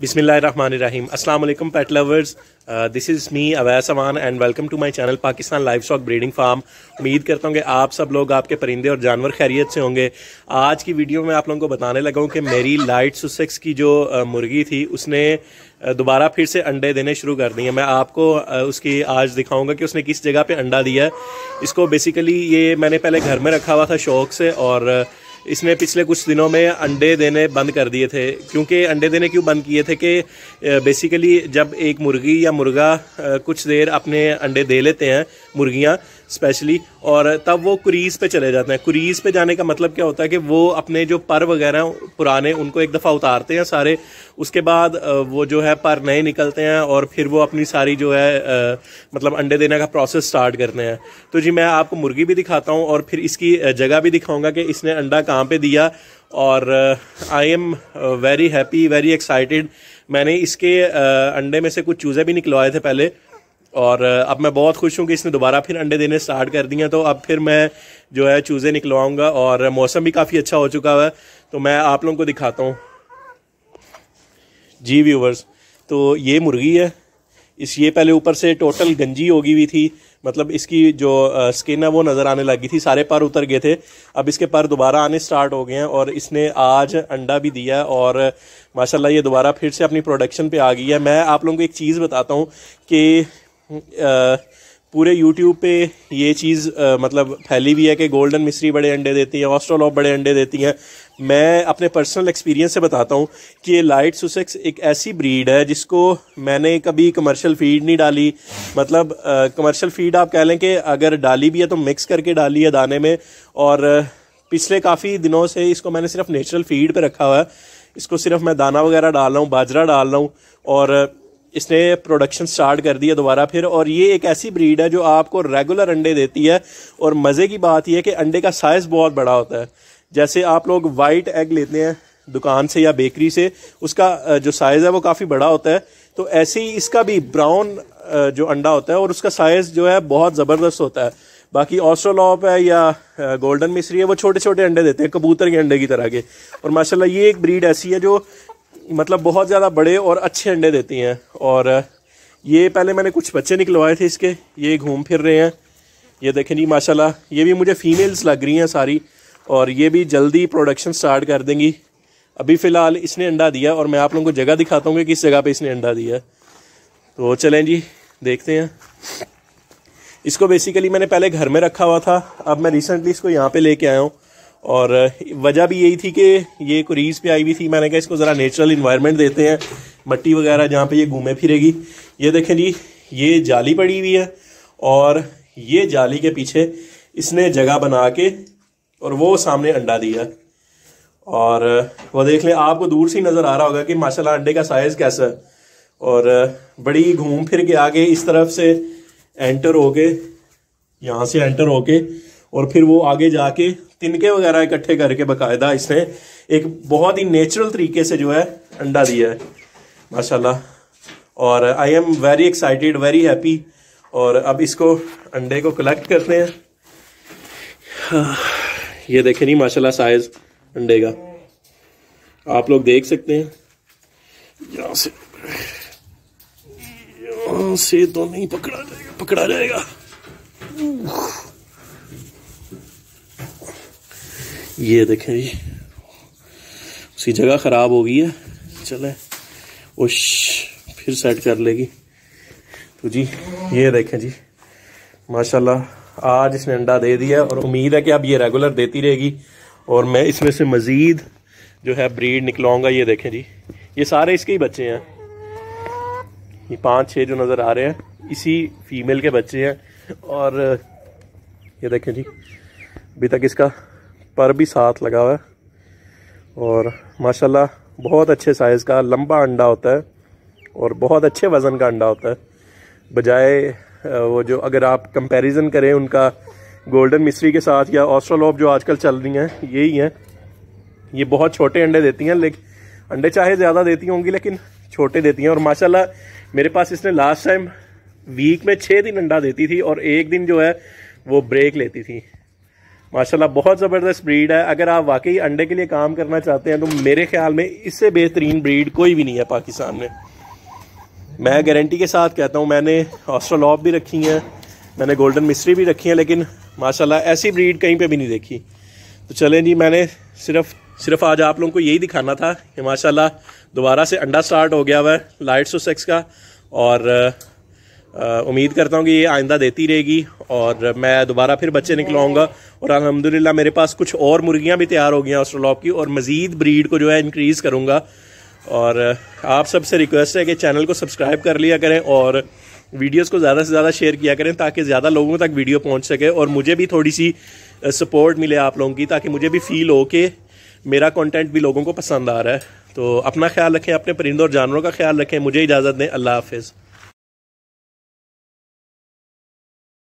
बिसमीम असलम pet lovers this is me Awais Awan and welcome to my channel Pakistan livestock breeding farm उम्मीद करता हूँ कि आप सब लोग आपके परिंदे और जानवर खैरियत से होंगे आज की वीडियो में आप लोगों को बताने लगा हूँ कि मेरी लाइट सुसेक्स की जो uh, मुर्गी थी उसने uh, दोबारा फिर से अंडे देने शुरू कर दिए मैं आपको uh, उसकी आज दिखाऊंगा कि उसने किस जगह पर अंडा दिया है इसको बेसिकली ये मैंने पहले घर में रखा हुआ था शौक से और इसने पिछले कुछ दिनों में अंडे देने बंद कर दिए थे क्योंकि अंडे देने क्यों बंद किए थे कि बेसिकली जब एक मुर्गी या मुर्गा कुछ देर अपने अंडे दे लेते हैं मुर्गियाँ स्पेशली और तब वो कुरीज़ पे चले जाते हैं कुरीज़ पे जाने का मतलब क्या होता है कि वो अपने जो पर वगैरह पुराने उनको एक दफ़ा उतारते हैं सारे उसके बाद वो जो है पर नए निकलते हैं और फिर वो अपनी सारी जो है मतलब अंडे देने का प्रोसेस स्टार्ट करते हैं तो जी मैं आपको मुर्गी भी दिखाता हूँ और फिर इसकी जगह भी दिखाऊँगा कि इसने अंडा कहाँ पर दिया और I am very happy very excited मैंने इसके अंडे में से कुछ चूज़े भी निकलवाए थे पहले और अब मैं बहुत खुश हूँ कि इसने दोबारा फिर अंडे देने स्टार्ट कर दिए तो अब फिर मैं जो है चूज़े निकलवाऊँगा और मौसम भी काफ़ी अच्छा हो चुका है तो मैं आप लोगों को दिखाता हूँ जी व्यूवर्स तो ये मुर्गी है इस ये पहले ऊपर से टोटल गंजी होगी हुई थी मतलब इसकी जो स्किन है वो नज़र आने लगी थी सारे पर उतर गए थे अब इसके पर दोबारा आने स्टार्ट हो गए हैं और इसने आज अंडा भी दिया और माशाल्लाह ये दोबारा फिर से अपनी प्रोडक्शन पे आ गई है मैं आप लोगों को एक चीज़ बताता हूँ कि पूरे यूट्यूब पे ये चीज़ मतलब फैली हुई है कि गोल्डन मिस्री बड़े अंडे देती हैं ऑस्ट्रोलॉप बड़े अंडे देती हैं मैं अपने पर्सनल एक्सपीरियंस से बताता हूँ कि ये लाइट सुसेक्स एक ऐसी ब्रीड है जिसको मैंने कभी कमर्शियल फीड नहीं डाली मतलब कमर्शियल फीड आप कह लें कि अगर डाली भी है तो मिक्स करके डाली है दाने में और पिछले काफ़ी दिनों से इसको मैंने सिर्फ नेचुरल फीड पर रखा हुआ है इसको सिर्फ मैं दाना वगैरह डाल रहा हूँ बाजरा डाल रहा हूँ और इसने प्रोडक्शन स्टार्ट कर दिया दोबारा फिर और ये एक ऐसी ब्रीड है जो आपको रेगुलर अंडे देती है और मज़े की बात यह कि अंडे का साइज़ बहुत बड़ा होता है जैसे आप लोग वाइट एग लेते हैं दुकान से या बेकरी से उसका जो साइज़ है वो काफ़ी बड़ा होता है तो ऐसे ही इसका भी ब्राउन जो अंडा होता है और उसका साइज़ जो है बहुत ज़बरदस्त होता है बाकी ऑस्ट्रोलॉप है या गोल्डन मिश्री है वो छोटे छोटे अंडे देते हैं कबूतर के अंडे की तरह के और माशाल्लाह ये एक ब्रीड ऐसी है जो मतलब बहुत ज़्यादा बड़े और अच्छे अंडे देती हैं और ये पहले मैंने कुछ बच्चे निकलवाए थे इसके ये घूम फिर रहे हैं ये देखें जी माशाल्लाह ये भी मुझे फ़ीमेल्स लग रही हैं सारी और ये भी जल्दी प्रोडक्शन स्टार्ट कर देंगी अभी फ़िलहाल इसने अंडा दिया और मैं आप लोगों को जगह दिखाता हूँ कि किस जगह पे इसने अंडा दिया तो चलें जी देखते हैं इसको बेसिकली मैंने पहले घर में रखा हुआ था अब मैं रिसेंटली इसको यहाँ पर लेके आया हूँ और वजह भी यही थी कि ये कुरीज पे आई हुई थी मैंने कहा इसको ज़रा नेचुरल इन्वायरमेंट देते हैं मट्टी वगैरह जहाँ पे ये घूमे फिरेगी ये देखें जी ये जाली पड़ी हुई है और ये जाली के पीछे इसने जगह बना के और वो सामने अंडा दिया और वो देख लें आपको दूर से ही नज़र आ रहा होगा कि माशाला अंडे का साइज़ कैसा है और बड़ी घूम फिर के आगे इस तरफ से एंटर होके यहाँ से एंटर होके और फिर वो आगे जाके तिनके वगैरह इकट्ठे करके बकायदा इसने एक बहुत ही नेचुरल तरीके से जो है अंडा दिया है माशाल्लाह और I am very excited very happy और अब इसको अंडे को कलेक्ट करते हैं हाँ, ये देखे नहीं माशाल्लाह साइज अंडे का आप लोग देख सकते हैं यहाँ से यहाँ से तो नहीं पकड़ा जाएगा पकड़ा जाएगा ये देखें जी उसकी जगह ख़राब हो गई है चले उश फिर सेट कर लेगी तो जी ये देखें जी माशाल्लाह आज इसने अंडा दे दिया और उम्मीद है कि अब ये रेगुलर देती रहेगी और मैं इसमें से मज़ीद जो है ब्रीड निकलाऊंगा ये देखें जी ये सारे इसके ही बच्चे हैं ये पाँच छः जो नज़र आ रहे हैं इसी फीमेल के बच्चे हैं और ये देखें जी अभी तक इसका पर भी साथ लगा हुआ है और माशाल्लाह बहुत अच्छे साइज़ का लंबा अंडा होता है और बहुत अच्छे वज़न का अंडा होता है बजाय वो जो अगर आप कंपैरिजन करें उनका गोल्डन मिस्री के साथ या ऑस्ट्रोलॉप जो आजकल चल रही हैं यही हैं ये बहुत छोटे अंडे देती हैं लेकिन अंडे चाहे ज़्यादा देती होंगी लेकिन छोटे देती हैं और माशाला मेरे पास इसने लास्ट टाइम वीक में छः दिन अंडा देती थी और एक दिन जो है वो ब्रेक लेती थी माशाल्लाह बहुत ज़बरदस्त ब्रीड है अगर आप वाकई अंडे के लिए काम करना चाहते हैं तो मेरे ख्याल में इससे बेहतरीन ब्रीड कोई भी नहीं है पाकिस्तान में मैं गारंटी के साथ कहता हूँ मैंने ऑस्ट्रोलॉप भी रखी हैं मैंने गोल्डन मिस्ट्री भी रखी हैं लेकिन माशाल्लाह ऐसी ब्रीड कहीं पे भी नहीं देखी तो चलें जी मैंने सिर्फ सिर्फ आज आप लोगों को यही दिखाना था कि माशाल्लाह दोबारा से अंडा स्टार्ट हो गया हुआ है लाइट सोसेक्स का और उम्मीद करता हूँ कि ये आइंदा देती रहेगी और मैं दोबारा फिर बच्चे निकलाऊंगा और अलहमदिल्ला मेरे पास कुछ और मुर्गियाँ भी तैयार हो गई ऑस्ट्रोलॉप की और मज़ीद ब्रीड को जो है इंक्रीज़ करूँगा और आप सबसे रिक्वेस्ट है कि चैनल को सब्सक्राइब कर लिया करें और वीडियोस को ज़्यादा से ज़्यादा शेयर किया करें ताकि ज़्यादा लोगों तक वीडियो पहुंच सके और मुझे भी थोड़ी सी सपोर्ट मिले आप लोगों की ताकि मुझे भी फील हो कि मेरा कंटेंट भी लोगों को पसंद आ रहा है तो अपना ख्याल रखें अपने परिंदों और जानवरों का ख्याल रखें मुझे इजाज़त दें अल्लाह हाफिज़